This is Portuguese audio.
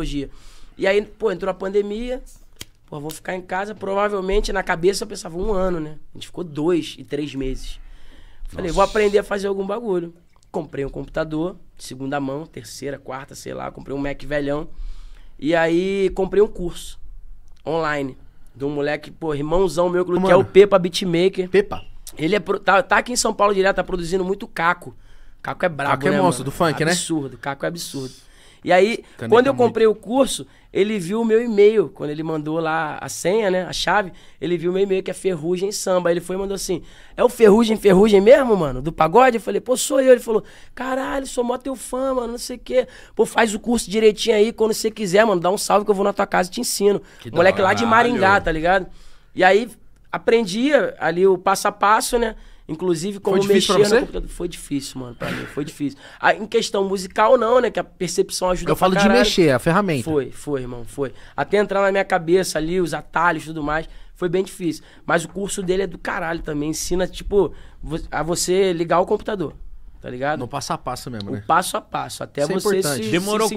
psicologia. E aí, pô, entrou a pandemia, pô, vou ficar em casa. Provavelmente, na cabeça, eu pensava um ano, né? A gente ficou dois e três meses. Falei, Nossa. vou aprender a fazer algum bagulho. Comprei um computador, segunda mão, terceira, quarta, sei lá. Comprei um Mac velhão. E aí, comprei um curso online. De um moleque, pô, irmãozão meu, que Mano. é o Pepa Beatmaker. Pepa. Ele é pro, tá, tá aqui em São Paulo direto, tá produzindo muito caco. Caco é brabo, Caco é né, é monstro mano? do funk, absurdo, né? Absurdo, Caco é absurdo. E aí, Caneta quando eu comprei muito. o curso, ele viu o meu e-mail. Quando ele mandou lá a senha, né? A chave, ele viu o meu e-mail que é Ferrugem Samba. Ele foi e mandou assim: É o Ferrugem, Ferrugem mesmo, mano? Do pagode? Eu falei, pô, sou eu. Ele falou, caralho, sou mó teu fã, mano, não sei o quê. Pô, faz o curso direitinho aí, quando você quiser, mano, dá um salve que eu vou na tua casa e te ensino. Que Moleque lá de Maringá, tá ligado? E aí, aprendia ali o passo a passo, né? Inclusive, como mexer no computador. Foi difícil, mano, pra mim. Foi difícil. Ah, em questão musical, não, né? Que a percepção ajuda Eu falo de mexer, a ferramenta. Foi, foi, irmão, foi. Até entrar na minha cabeça ali, os atalhos e tudo mais. Foi bem difícil. Mas o curso dele é do caralho também. Ensina, tipo, a você ligar o computador. Tá ligado? No passo a passo mesmo, né? O passo a passo. Até Isso é você é se, Demorou se